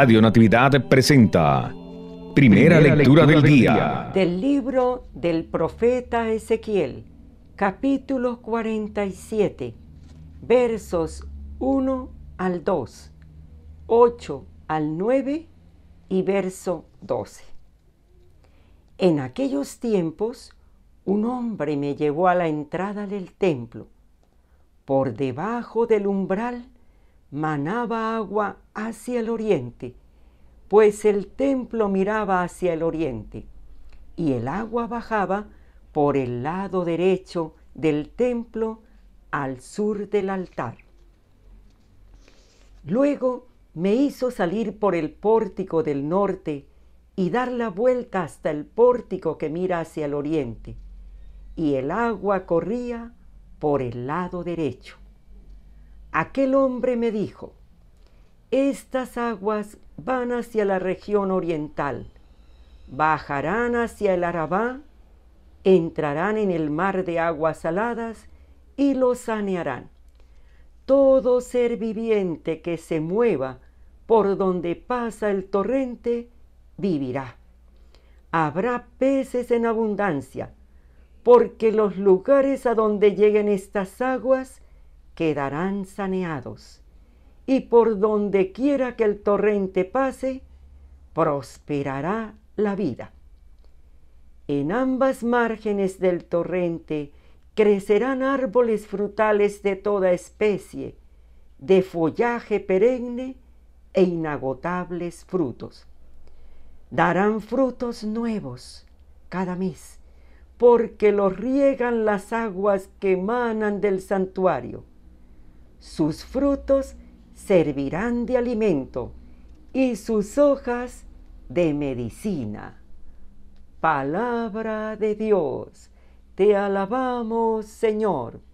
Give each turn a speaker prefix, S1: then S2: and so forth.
S1: Radio Natividad presenta Primera, lectura, del, día. día. Del libro del profeta Ezequiel, capítulo 47, versos 1 al 2, 8 al 9 y verso 12. En aquellos tiempos, un hombre me llevó a la entrada del templo. Por debajo del umbral manaba agua hacia el oriente pues el templo miraba hacia el oriente y el agua bajaba por el lado derecho del templo al sur del altar. Luego me hizo salir por el pórtico del norte y dar la vuelta hasta el pórtico que mira hacia el oriente, y el agua corría por el lado derecho. Aquel hombre me dijo, estas aguas van hacia la región oriental, bajarán hacia el Arabá, entrarán en el mar de aguas saladas y lo sanearán. Todo ser viviente que se mueva por donde pasa el torrente vivirá. Habrá peces en abundancia, porque los lugares a donde lleguen estas aguas quedarán saneados y por donde quiera que el torrente pase, prosperará la vida. En ambas márgenes del torrente crecerán árboles frutales de toda especie, de follaje perenne e inagotables frutos. Darán frutos nuevos cada mes, porque los riegan las aguas que emanan del santuario. Sus frutos servirán de alimento y sus hojas de medicina. Palabra de Dios, te alabamos Señor.